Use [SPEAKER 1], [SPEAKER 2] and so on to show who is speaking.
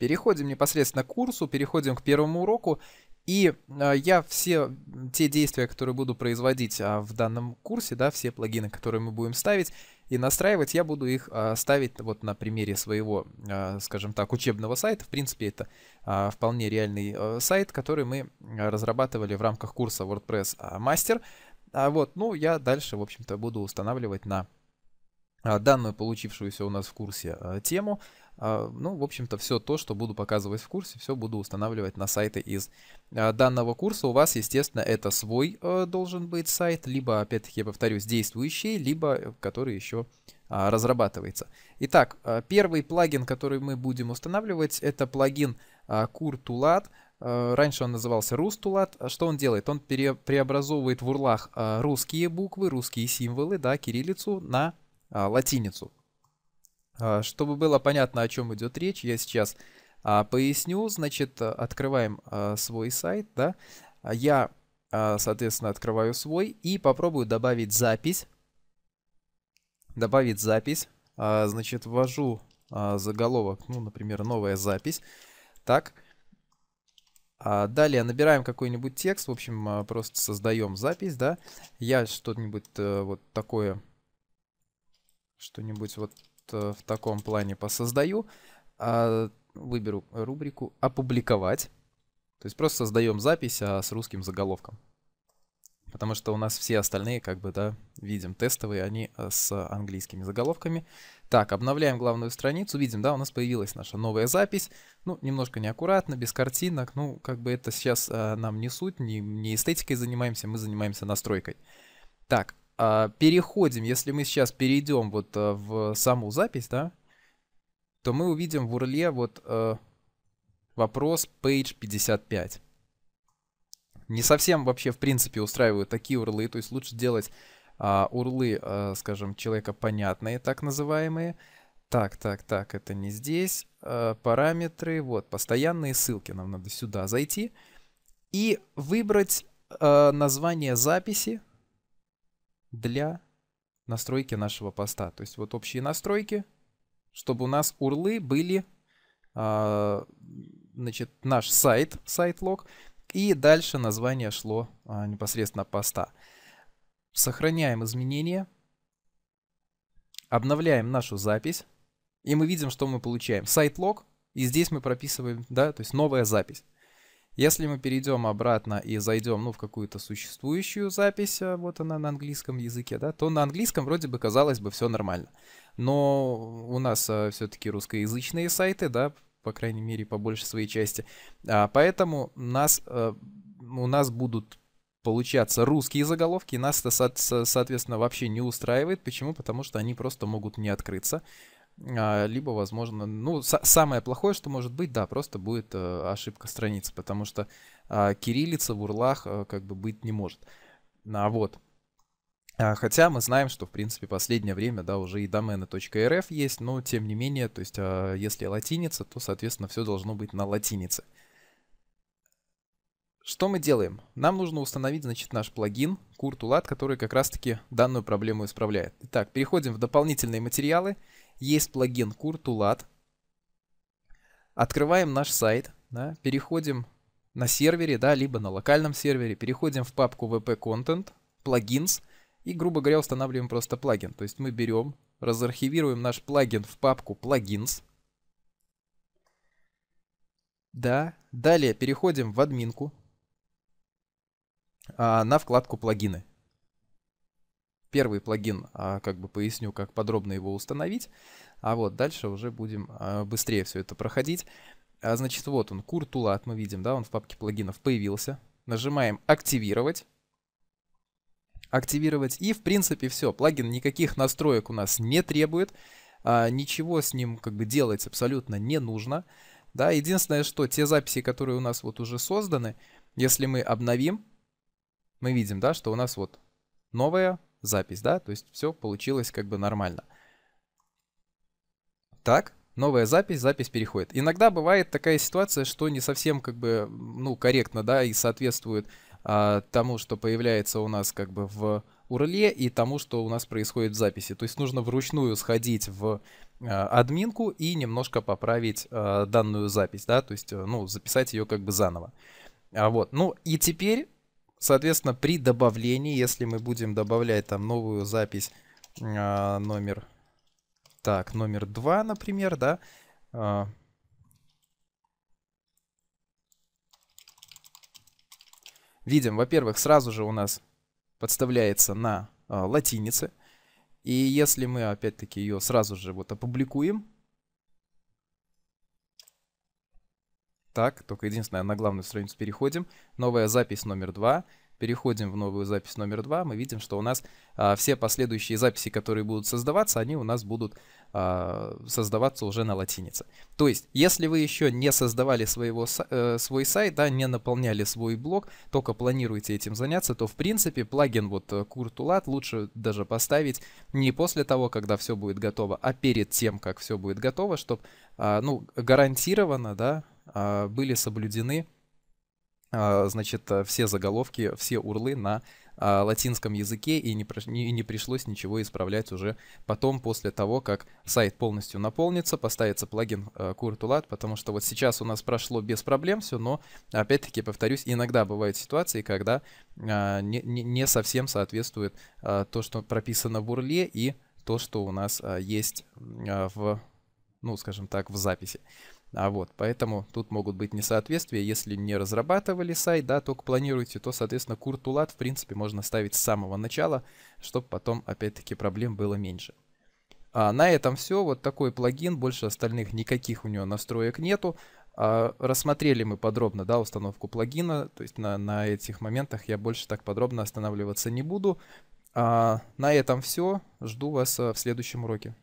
[SPEAKER 1] Переходим непосредственно к курсу, переходим к первому уроку. И а, я все те действия, которые буду производить а, в данном курсе, да, все плагины, которые мы будем ставить и настраивать, я буду их а, ставить вот на примере своего, скажем так, учебного сайта. В принципе, это вполне реальный сайт, который мы разрабатывали в рамках курса WordPress Master. вот, ну, я дальше, в общем-то, буду устанавливать на данную получившуюся у нас в курсе тему а, ну, в общем-то, все то, что буду показывать в курсе, все буду устанавливать на сайты из а, данного курса. У вас, естественно, это свой э, должен быть сайт, либо, опять-таки, я повторюсь, действующий, либо э, который еще а, разрабатывается. Итак, э, первый плагин, который мы будем устанавливать, это плагин CurTulat. Раньше он назывался RusTulat. Что он делает? Он пере преобразовывает в урлах русские буквы, русские символы, да, кириллицу на латиницу. А, чтобы было понятно, о чем идет речь, я сейчас а, поясню. Значит, э, открываем а, свой сайт. Да? Я, соответственно, открываю свой и попробую добавить запись. Добавить запись. Значит, ввожу заголовок, ну, например, новая запись. Так. Далее набираем какой-нибудь текст, в общем, просто создаем запись, да. Я что-нибудь э, вот такое, что-нибудь вот Э, в таком плане посоздаю. А, выберу рубрику «Опубликовать». То есть просто создаем запись а с русским заголовком. Потому что у нас все остальные, как бы, да, видим, тестовые, они э, с английскими заголовками. Так, обновляем главную страницу, видим, да, у нас появилась наша новая запись. Ну, немножко неаккуратно, без картинок, ну, как бы это сейчас а, нам не суть, не, не эстетикой занимаемся, мы занимаемся настройкой. Так, а, переходим, если мы сейчас перейдем вот э, в саму запись, да, то мы увидим в урле вот э, вопрос page 55. Не совсем вообще в принципе устраивают такие урлы, то есть лучше делать а, урлы, э, скажем, человека понятные, так называемые, так, так, так, это не здесь. Параметры, вот, постоянные ссылки. Нам надо сюда зайти и выбрать название записи для настройки нашего поста. То есть вот общие настройки, чтобы у нас урлы были, а, значит, наш сайт, сайт лог, и дальше название шло а, непосредственно поста. Сохраняем изменения, обновляем нашу запись, и мы видим, что мы получаем. Сайт лог, и здесь мы прописываем, да, то есть новая запись. Если мы перейдем обратно и зайдем ну, в какую-то существующую запись, э, вот она на английском языке, да, то на английском вроде бы казалось бы все нормально. Но у нас а, э, все-таки русскоязычные сайты, да, по крайней мере, по большей своей части. А, поэтому нас, а, у нас будут получаться русские заголовки, и нас это, соответственно, вообще не устраивает. Почему? Потому что они просто могут не открыться. А, либо, возможно, ну, самое плохое, что может быть, да, просто будет э, ошибка страницы, потому что а, кириллица в урлах э, как бы быть не может. А вот. А, хотя мы знаем, что, в принципе, последнее время, да, уже и домены.рф есть, но, тем не менее, то есть, если латиница, то, соответственно, все должно быть на латинице. Что мы делаем? Нам нужно установить, значит, наш плагин CurtULAT, который как раз-таки данную проблему исправляет. Итак, переходим в дополнительные материалы. Есть плагин CurtULAT. Открываем наш сайт, да, переходим на сервере, да, либо на локальном сервере, переходим в папку VP Content, Plugins, и, грубо говоря, устанавливаем просто плагин. То есть мы берем, разархивируем наш плагин в папку Plugins, да, далее переходим в админку, а, на вкладку «Плагины». Первый плагин, а, как бы поясню, как подробно его установить, а вот дальше уже будем а, быстрее все это проходить. Значит, вот он, Куртулат, мы видим, да, он в папке плагинов появился. Нажимаем «Активировать». Активировать. И, в принципе, все. Плагин никаких настроек у нас не требует. Ничего с ним как бы делать абсолютно не нужно. Да, единственное, что те записи, которые у нас вот уже созданы, если мы обновим, мы видим, да, что у нас вот новая запись, да, то есть все получилось как бы нормально. Так, новая запись, запись переходит. Иногда бывает такая ситуация, что не совсем как бы, ну, корректно, да, и соответствует а, тому, что появляется у нас как бы в урле и тому, что у нас происходит в записи. То есть нужно вручную сходить в а, админку и немножко поправить а, данную запись, да, то есть, э, ну, записать ее как бы заново. А, вот, ну и теперь Соответственно, при добавлении, если мы будем добавлять там новую запись э, номер... Так, номер 2, например, да... Э, видим, во-первых, сразу же у нас подставляется на э, латинице. И если мы, опять-таки, ее сразу же вот опубликуем, Так, только единственное, на главную страницу переходим. Новая запись номер два. Переходим в новую запись номер два. Мы видим, что у нас а, все последующие записи, которые будут создаваться, они у нас будут а, создаваться уже на латинице. То есть, если вы еще не создавали своего, э, свой сайт, да, не наполняли свой блог, только планируете этим заняться, то в принципе плагин вот Куртулат э, лучше даже поставить не после того, когда все будет готово, а перед тем, как все будет готово, чтобы а, ну, гарантированно, да, а, были соблюдены а, значит, все заголовки, все урлы на а, латинском языке, и не, и не пришлось ничего исправлять уже потом, после того, как сайт полностью наполнится, поставится плагин куртулат, потому что вот сейчас у нас прошло без проблем все, но, опять-таки, повторюсь, иногда бывают ситуации, когда не, не совсем соответствует то, что прописано в урле, и то, что у нас есть в ну, скажем так, в записи. А вот, поэтому тут могут быть несоответствия. Если не разрабатывали сайт, да, только планируете, то, соответственно, куртулат, в принципе, можно ставить с самого начала, чтобы потом, опять-таки, проблем было меньше. А на этом все. Вот такой плагин. Больше остальных никаких у него настроек нету. А, рассмотрели мы подробно, да, установку плагина. То есть на, на этих моментах я больше так подробно останавливаться не буду. А, на этом все. Жду вас э, в следующем уроке.